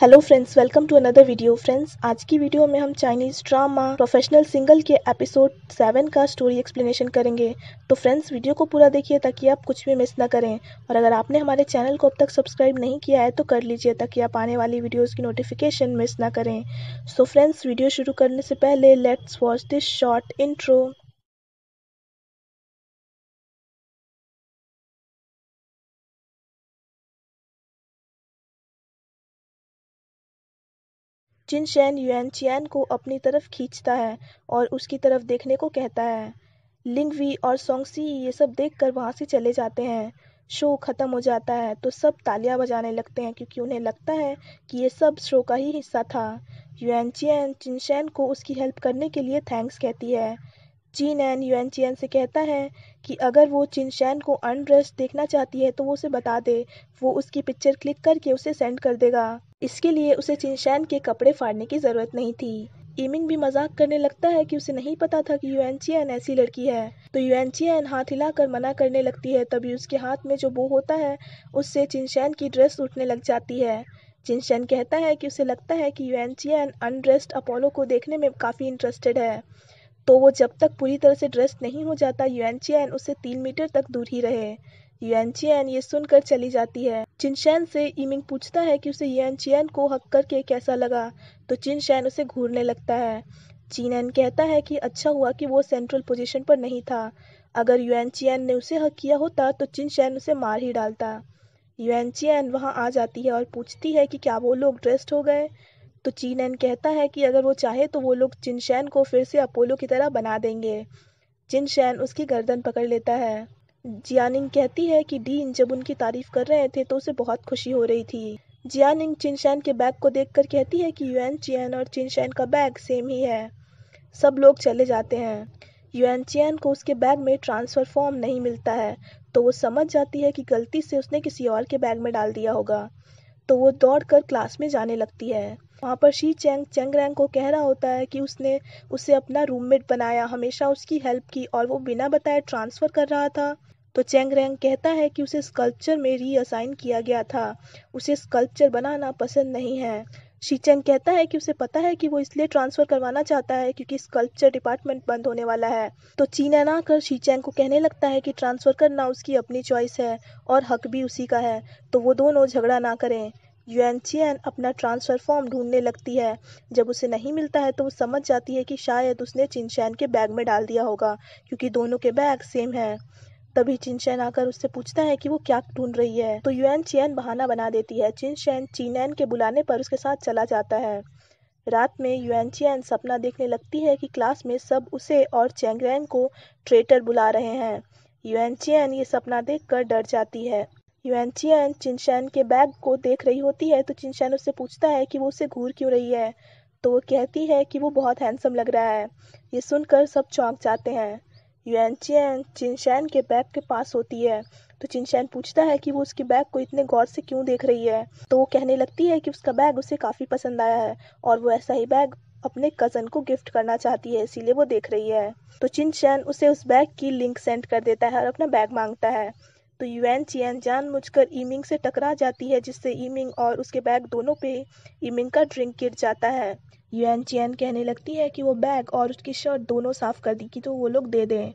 hello friends welcome to another video friends आज की video में हम चाइनीज ड्रामा प्रोफेशनल सिंगल के एपिसोड सेवन का स्टोरी एक्सप्लेनेशन करेंगे तो फ्रेंड्स वीडियो को पूरा देखिए ताकि आप कुछ भी मिस ना करें और अगर आपने हमारे चैनल को अब तक सब्सक्राइब नहीं किया है तो कर लीजिए ताकि आप आने वाली वीडियोज़ की नोटिफिकेशन मिस ना करें सो फ्रेंड्स वीडियो शुरू करने से पहले let's watch this short intro Chin Yuan चैन को अपनी तरफ खींचता है और उसकी तरफ देखने को कहता है लिंगवी और सोंगसी ये सब देख कर वहाँ से चले जाते हैं शो ख़त्म हो जाता है तो सब तालियां बजाने लगते हैं क्योंकि उन्हें लगता है कि ये सब शो का ही हिस्सा था युआन चियान चिनशैन को उसकी हेल्प करने के लिए थैंक्स कहती है चीन एन चीनैन युआनचेन से कहता है कि अगर वो चिनशैन को अनड्रेस देखना चाहती है तो वो उसे बता दे वो उसकी पिक्चर क्लिक करके उसे सेंड कर देगा इसके लिए उसे चिनशैन के कपड़े फाड़ने की ज़रूरत नहीं थी इमिन भी मजाक करने लगता है कि उसे नहीं पता था कि एन ऐसी लड़की है तो एन हाथ हिलाकर मना करने लगती है तभी उसके हाथ में जो बो होता है उससे चिनशैन की ड्रेस उठने लग जाती है चिनशैन कहता है कि उसे लगता है कि एन अनड्रेस्ड अपोलो को देखने में काफ़ी इंटरेस्टेड है तो वो जब तक पूरी तरह से ड्रेस्ड नहीं हो जाता युआनचियान उससे तीन मीटर तक दूर ही रहे युआनचियान ये सुनकर चली जाती है चिनशैन से इमिंग पूछता है कि उसे युआनचियान को हक करके कैसा लगा तो चिनशैन उसे घूरने लगता है चीनैन कहता है कि अच्छा हुआ कि वो सेंट्रल पोजीशन पर नहीं था अगर युआनचियान ने उसे हक किया होता तो चिनशैन उसे मार ही डालता युआनचियान वहाँ आ जाती है और पूछती है कि क्या वो लोग ड्रेस्ड हो गए तो चीन एन कहता है कि अगर वो चाहे तो वो लोग चिनशैन को फिर से अपोलो की तरह बना देंगे चिनशैन उसकी गर्दन पकड़ लेता है जियानिंग कहती है कि डीन जब उनकी तारीफ कर रहे थे तो उसे बहुत खुशी हो रही थी जियानिंग चिनशैन के बैग को देख कहती है कि यूएन चियन और चिनशैन का बैग सेम ही है सब लोग चले जाते हैं यूएन चियन को उसके बैग में ट्रांसफर फॉर्म नहीं मिलता है तो वो समझ जाती है कि गलती से उसने किसी और के बैग में डाल दिया होगा तो वो दौड़कर क्लास में जाने लगती है वहाँ पर शी चैंग चेंग रैंग को कह रहा होता है कि उसने उसे अपना रूममेट बनाया हमेशा उसकी हेल्प की और वो बिना बताए ट्रांसफ़र कर रहा था तो चैंग रैंग कहता है कि उसे स्कल्पचर में रीअसाइन किया गया था उसे स्कल्पचर बनाना पसंद नहीं है शी चेंग कहता है कि उसे पता है कि वो इसलिए ट्रांसफर करवाना चाहता है क्योंकि स्कल्पचर डिपार्टमेंट बंद होने वाला है तो चीना ना कर चेंग को कहने लगता है कि ट्रांसफर करना उसकी अपनी चॉइस है और हक भी उसी का है तो वो दोनों झगड़ा ना करें युआन चियन अपना ट्रांसफ़र फॉर्म ढूंढने लगती है जब उसे नहीं मिलता है तो वो समझ जाती है कि शायद उसने चिनचैन के बैग में डाल दिया होगा क्योंकि दोनों के बैग सेम है तभी चिनचैन आकर उससे पूछता है कि वो क्या ढूंढ रही है तो यूएन चैन बहाना बना देती है चिनशैन चीनैन के बुलाने पर उसके साथ चला जाता है रात में यूएन चैन सपना देखने लगती है कि क्लास में सब उसे और चैंगरैंग को ट्रेटर बुला रहे हैं यूएन चैन ये सपना देखकर डर जाती है युआनचियान चिनशैन के बैग को देख रही होती है तो चिनशैन उससे पूछता है कि वो उसे घूर क्यों रही है तो वो कहती है कि वो बहुत हैंडसम लग रहा है ये सुनकर सब चौंक जाते हैं युआनचियान चिनशैन के बैग के पास होती है तो चिनशैन पूछता है कि वो उसके बैग को इतने गौर से क्यों देख रही है तो वो कहने लगती है कि उसका बैग उसे काफ़ी पसंद आया है और वो ऐसा ही बैग अपने कज़न को गिफ्ट करना चाहती है इसीलिए वो देख रही है तो चिन उसे उस बैग की लिंक सेंड कर देता है और अपना बैग मांगता है तो यूएन चैन जान मुझकर ईमिंग से टकरा जाती है जिससे ईमिंग और उसके बैग दोनों पे ईमिंग का ड्रिंक गिर जाता है यूएन चैन कहने लगती है कि वो बैग और उसकी शर्ट दोनों साफ़ कर दी कि तो वो लोग दे दें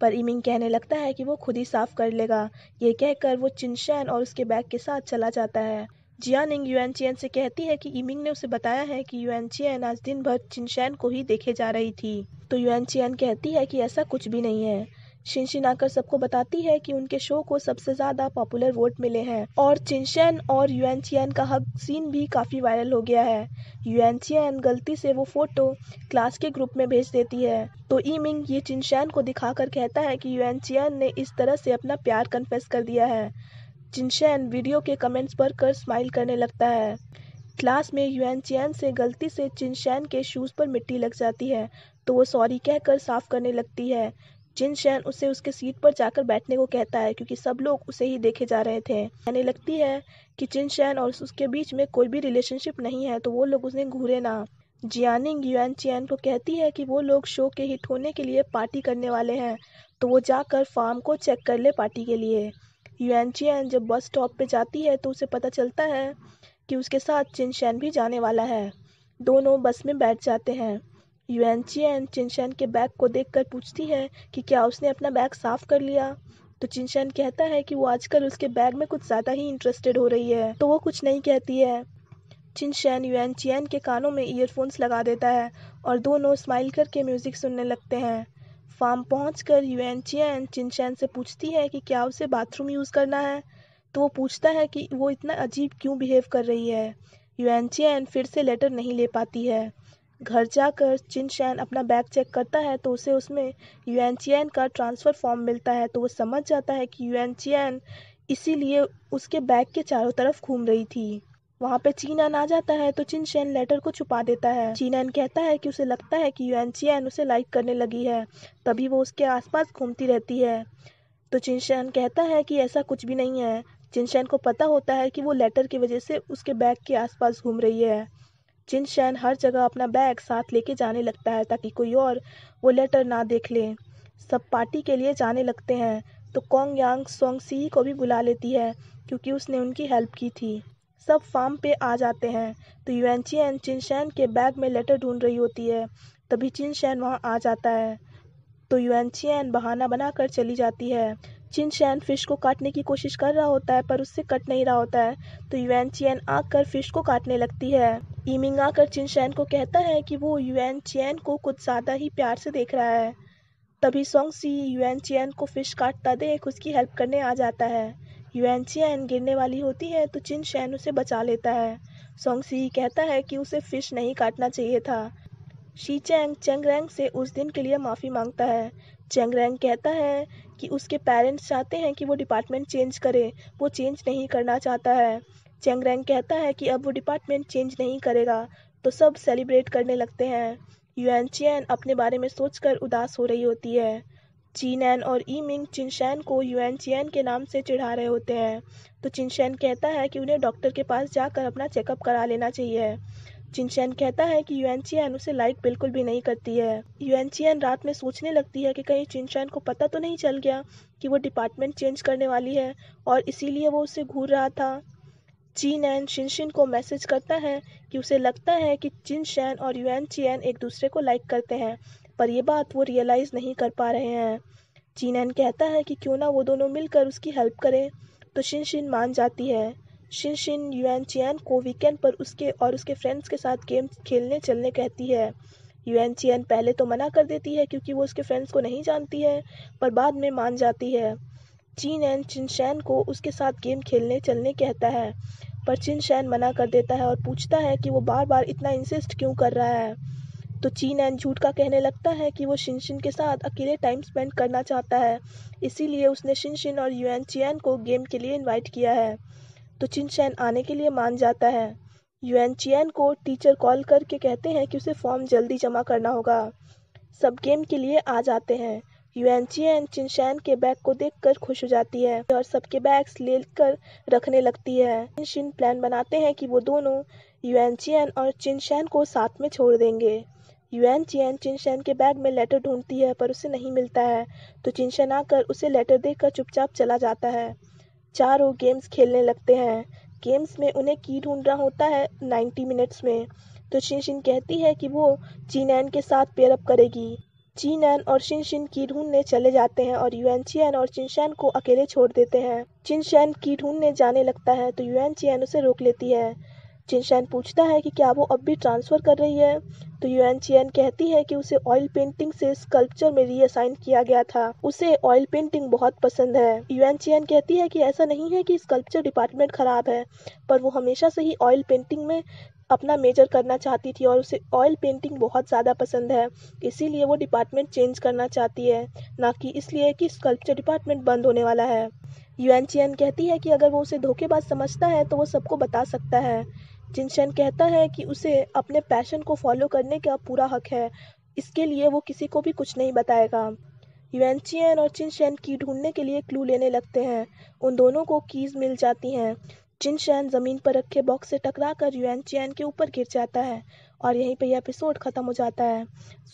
पर इमिंग कहने लगता है कि वो खुद ही साफ़ कर लेगा ये कहकर वो चिनशैन और उसके बैग के साथ चला जाता है जियानिंग युएन चियन से कहती है कि इमिंग ने उसे बताया है कि युएन एन आज दिन भर चिनशैन को ही देखे जा रही थी तो युएन चियन कहती है कि ऐसा कुछ भी नहीं है शिनशिन आकर सबको बताती है कि उनके शो को सबसे ज्यादा पॉपुलर वोट मिले हैं और चिनशेन और युएन का हक सीन भी काफी वायरल हो गया है युएन गलती से वो फोटो क्लास के ग्रुप में भेज देती है तो ई मिंग ये चिनशैन को दिखाकर कहता है कि युएन ने इस तरह से अपना प्यार कन्फेस कर दिया है चिनशैन वीडियो के कमेंट्स पर कर स्माइल करने लगता है क्लास में यूएन चैन से गलती से चिनशैन के शूज़ पर मिट्टी लग जाती है तो वो सॉरी कहकर साफ करने लगती है शैन उसे उसके सीट पर जाकर बैठने को कहता है क्योंकि सब लोग उसे ही देखे जा रहे थे यानी लगती है कि शैन और उसके बीच में कोई भी रिलेशनशिप नहीं है तो वो लोग उसे घूरे ना जियानिंग यूएन चैन को कहती है कि वो लोग शो के हिट होने के लिए पार्टी करने वाले हैं तो वो जाकर फार्म को चेक कर ले पार्टी के लिए यूएन चैन जब बस स्टॉप पे जाती है तो उसे पता चलता है कि उसके साथ शैन भी जाने वाला है दोनों बस में बैठ जाते हैं यूएन युआनचेन चिनशन के बैग को देखकर पूछती है कि क्या उसने अपना बैग साफ कर लिया तो चिनशन कहता है कि वो आजकल उसके बैग में कुछ ज़्यादा ही इंटरेस्टेड हो रही है तो वो कुछ नहीं कहती है चिनशन युआनचेन के कानों में ईयरफोन्स लगा देता है और दोनों स्माइल करके म्यूज़िक सुनने लगते हैं फार्म पहुँच कर युएनचियन चिनशैन से पूछती है कि क्या उसे बाथरूम यूज़ करना है तो वो पूछता है कि वो इतना अजीब क्यों बिहेव कर रही है युएनचियन फिर से लेटर नहीं ले पाती है घर जाकर शैन अपना बैग चेक करता है तो उसे उसमें एन का ट्रांसफ़र फॉर्म मिलता है तो वो समझ जाता है कि इसी इसीलिए उसके बैग के चारों तरफ घूम रही थी वहाँ पे चीनन आ जाता है तो शैन लेटर को छुपा देता है चीनन कहता है कि उसे लगता है कि एन उसे लाइक करने लगी है तभी वो उसके आसपास घूमती रहती है तो शैन कहता है कि ऐसा कुछ भी नहीं है शैन को पता होता है कि वो लेटर की वजह से उसके बैग के आसपास घूम रही है जिनशैन हर जगह अपना बैग साथ लेके जाने लगता है ताकि कोई और वो लेटर ना देख ले सब पार्टी के लिए जाने लगते हैं तो कोंग यांग सोंग सी को भी बुला लेती है क्योंकि उसने उनकी हेल्प की थी सब फार्म पे आ जाते हैं तो एन चिनशैन के बैग में लेटर ढूंढ रही होती है तभी चिनशैन वहाँ आ जाता है तो एन बहाना बनाकर चली जाती है चिनचैन फिश को काटने की कोशिश कर रहा होता है पर उससे कट नहीं रहा होता है तो युएन चैन आकर फिश को काटने लगती है ईमिंग आकर चिनचैन को कहता है कि वो युएन चैन को कुछ ज़्यादा ही प्यार से देख रहा है तभी सोंग सी युएन चैन को फिश काटता देख उसकी हेल्प करने आ जाता है युएन चैन गिरने वाली होती है तो चिन शैन उसे बचा लेता है सोंग सी कहता है कि उसे फिश नहीं काटना चाहिए था शी चैंग चेंगरेंग से उस दिन के लिए माफ़ी मांगता है चेंगरेंग कहता है कि उसके पेरेंट्स चाहते हैं कि वो डिपार्टमेंट चेंज करे वो चेंज नहीं करना चाहता है चेंगरेंग कहता है कि अब वो डिपार्टमेंट चेंज नहीं करेगा तो सब सेलिब्रेट करने लगते हैं युएन चैन अपने बारे में सोचकर उदास हो रही होती है एन और ई मिंग चिनशैन को युएन चैन के नाम से चिढ़ा रहे होते हैं तो चिनशैन कहता है कि उन्हें डॉक्टर के पास जाकर अपना चेकअप करा लेना चाहिए जिनशेन कहता है कि यूएनचियान उसे लाइक बिल्कुल भी नहीं करती है यूएनचियान रात में सोचने लगती है कि कहीं जिनशेन को पता तो नहीं चल गया कि वो डिपार्टमेंट चेंज करने वाली है और इसीलिए वो उसे घूर रहा था चीन एन शिनशिन को मैसेज करता है कि उसे लगता है कि चिन शैन और यूएन चैन एक दूसरे को लाइक करते हैं पर यह बात वो रियलाइज़ नहीं कर पा रहे हैं चीन एन कहता है कि क्यों ना वो दोनों मिलकर उसकी हेल्प करें तो शिनशिन मान जाती है शिन चैन को वीकेंड पर उसके और उसके फ्रेंड्स के साथ गेम खेलने चलने कहती है चैन पहले तो मना कर देती है क्योंकि वो उसके फ्रेंड्स को नहीं जानती है पर बाद में मान जाती है चीन एन चिनशैन को उसके साथ गेम खेलने चलने कहता है पर चिनशैन मना कर देता है और पूछता है कि वो बार बार इतना इंसिस्ट क्यों कर रहा है तो चीन एन झूठ का कहने लगता है कि वो शिनशिन के साथ अकेले टाइम स्पेंड करना चाहता है इसीलिए उसने शिनशिन और यूएन चियन को गेम के लिए इनवाइट किया है तो चिनचैन आने के लिए मान जाता है यूएन चैन को टीचर कॉल करके कहते हैं कि उसे फॉर्म जल्दी जमा करना होगा सब गेम के लिए आ जाते हैं ची एन चिनशैन के बैग को देखकर खुश हो जाती है और सबके बैग्स लेकर रखने लगती है चिनशिन प्लान बनाते हैं कि वो दोनों ची एन और चिनशैन को साथ में छोड़ देंगे ची एन चिनशैन के बैग में लेटर ढूंढती है पर उसे नहीं मिलता है तो चिनशैन आकर उसे लेटर देकर चुपचाप चला जाता है चारों गेम्स खेलने लगते हैं गेम्स में उन्हें की ढूंढना होता है नाइन्टी मिनट्स में तो शिनशिन कहती है कि वो चीनैन के साथ पेयरअप करेगी चीनैन और शिनशिन की ढूंढने चले जाते हैं और एन और चिनशैन को अकेले छोड़ देते हैं चिनशैन की ढूंढने जाने लगता है तो एन उसे रोक लेती है जिनशैन पूछता है कि क्या वो अब भी ट्रांसफ़र कर रही है तो यूएन चियन कहती है कि उसे ऑयल पेंटिंग से स्कल्पचर में रीअसाइन किया गया था उसे ऑयल पेंटिंग बहुत पसंद है यूएन चियन कहती है कि ऐसा नहीं है कि स्कल्पचर डिपार्टमेंट खराब है पर वो हमेशा से ही ऑयल पेंटिंग में अपना मेजर करना चाहती थी और उसे ऑयल पेंटिंग बहुत ज़्यादा पसंद है इसीलिए वो डिपार्टमेंट चेंज करना चाहती है ना कि इसलिए कि स्कल्पचर डिपार्टमेंट बंद होने वाला है यूएन चियन कहती है कि अगर वो उसे धोखेबाज समझता है तो वो सबको बता सकता है जिनशन कहता है कि उसे अपने पैशन को फॉलो करने का पूरा हक है इसके लिए वो किसी को भी कुछ नहीं बताएगा युएनचियन और चिनशन की ढूंढने के लिए क्लू लेने लगते हैं उन दोनों को कीज मिल जाती हैं जिनशैन जमीन पर रखे बॉक्स से टकरा कर यूएन चैन के ऊपर गिर जाता है और यहीं पर यह एपिसोड ख़त्म हो जाता है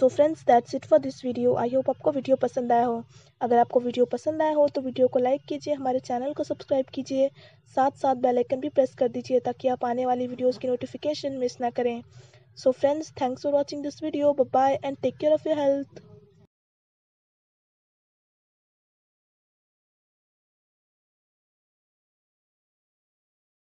so friends that's it for this video I hope आपको वीडियो पसंद आया हो अगर आपको वीडियो पसंद आया हो तो वीडियो को लाइक कीजिए हमारे चैनल को सब्सक्राइब कीजिए साथ साथ बेल आइकन भी प्रेस कर दीजिए ताकि आप आने वाली वीडियोज़ की नोटिफिकेशन मिस ना करें so friends thanks for watching this video bye and take care of your health